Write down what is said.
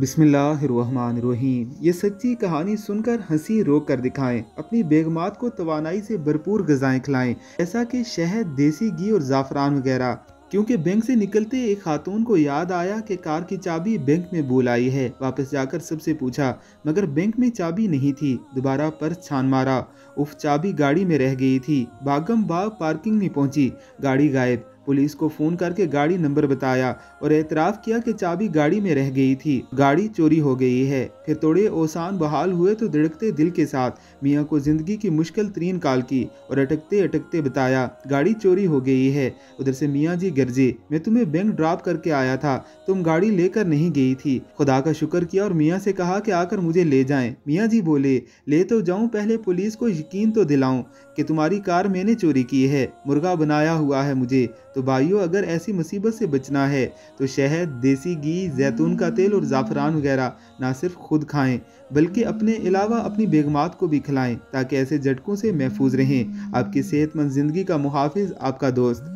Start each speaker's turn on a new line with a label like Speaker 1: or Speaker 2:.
Speaker 1: बिसमीम ये सच्ची कहानी सुनकर हंसी रोक कर दिखाएं अपनी बेगमात को तोानाई से भरपूर गजाएं खिलाएं जैसा कि शहद देसी घी और ज़ाफ़रान वगैरह क्योंकि बैंक से निकलते एक खातून को याद आया कि कार की चाबी बैंक में भूल आई है वापस जाकर सबसे पूछा मगर बैंक में चाबी नहीं थी दोबारा पर्स छान मारा उफ चाबी गाड़ी में रह गई थी बागम बाग पार्किंग में पहुंची गाड़ी गायब पुलिस को फ़ोन करके गाड़ी नंबर बताया और एतराफ़ किया कि चाबी गाड़ी में रह गई थी गाड़ी चोरी हो गई है फिर थोड़े ओसान बहाल हुए तो धड़कते दिल के साथ मियाँ को ज़िंदगी की मुश्किल तरीन काल की और अटकते अटकते बताया गाड़ी चोरी हो गई है उधर से मियाँ जी गर्जे मैं तुम्हें बैंक ड्राप करके आया था तुम गाड़ी लेकर नहीं गई थी खुदा का शुक्र किया और मियाँ से कहा कि आकर मुझे ले जाए मियाँ जी बोले ले तो जाऊँ पहले पुलिस को यकीन तो दिलाऊँ कि तुम्हारी कार मैंने चोरी की है मुर्गा बनाया हुआ है मुझे तो भाइयों अगर ऐसी मुसीबत से बचना है तो शहद देसी घी जैतून का तेल और ज़ाफ़रान वगैरह ना सिर्फ खुद खाएं बल्कि अपने अलावा अपनी बेगमात को भी खिलाएं ताकि ऐसे झटकों से महफूज रहें आपकी सेहतमंद ज़िंदगी का मुहाफ़ आपका दोस्त